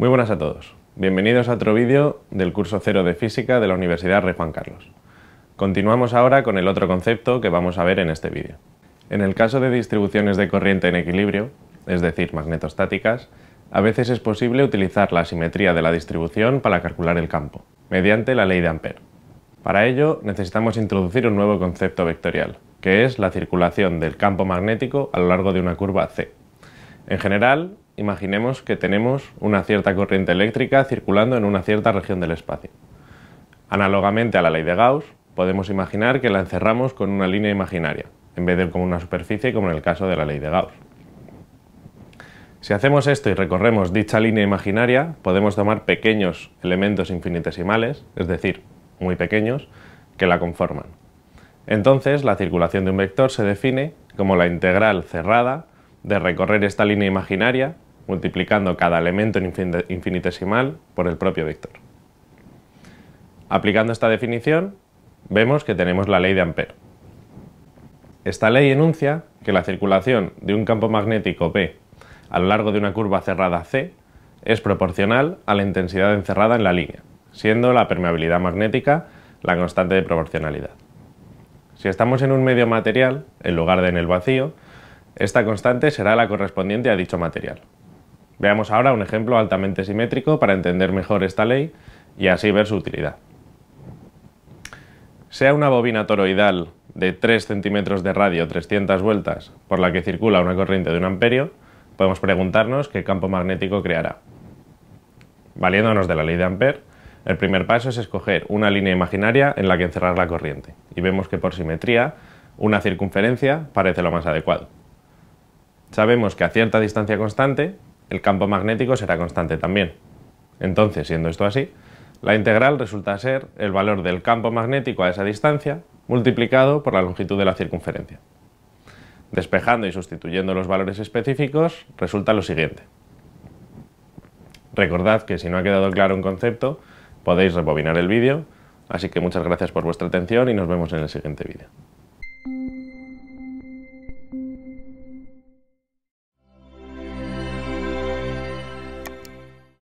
Muy buenas a todos. Bienvenidos a otro vídeo del curso cero de Física de la Universidad Rey Juan Carlos. Continuamos ahora con el otro concepto que vamos a ver en este vídeo. En el caso de distribuciones de corriente en equilibrio, es decir, magnetostáticas, a veces es posible utilizar la simetría de la distribución para calcular el campo, mediante la ley de Ampere. Para ello, necesitamos introducir un nuevo concepto vectorial, que es la circulación del campo magnético a lo largo de una curva C. En general, imaginemos que tenemos una cierta corriente eléctrica circulando en una cierta región del espacio. Análogamente a la ley de Gauss, podemos imaginar que la encerramos con una línea imaginaria, en vez de con una superficie como en el caso de la ley de Gauss. Si hacemos esto y recorremos dicha línea imaginaria, podemos tomar pequeños elementos infinitesimales, es decir, muy pequeños, que la conforman. Entonces, la circulación de un vector se define como la integral cerrada de recorrer esta línea imaginaria multiplicando cada elemento infinitesimal por el propio vector. Aplicando esta definición, vemos que tenemos la ley de Ampere. Esta ley enuncia que la circulación de un campo magnético B a lo largo de una curva cerrada C es proporcional a la intensidad encerrada en la línea, siendo la permeabilidad magnética la constante de proporcionalidad. Si estamos en un medio material, en lugar de en el vacío, esta constante será la correspondiente a dicho material. Veamos ahora un ejemplo altamente simétrico para entender mejor esta ley y así ver su utilidad. Sea una bobina toroidal de 3 centímetros de radio 300 vueltas por la que circula una corriente de un amperio, podemos preguntarnos qué campo magnético creará. Valiéndonos de la ley de Ampere, el primer paso es escoger una línea imaginaria en la que encerrar la corriente y vemos que por simetría una circunferencia parece lo más adecuado. Sabemos que a cierta distancia constante el campo magnético será constante también. Entonces, siendo esto así, la integral resulta ser el valor del campo magnético a esa distancia multiplicado por la longitud de la circunferencia. Despejando y sustituyendo los valores específicos, resulta lo siguiente. Recordad que si no ha quedado claro un concepto, podéis rebobinar el vídeo, así que muchas gracias por vuestra atención y nos vemos en el siguiente vídeo.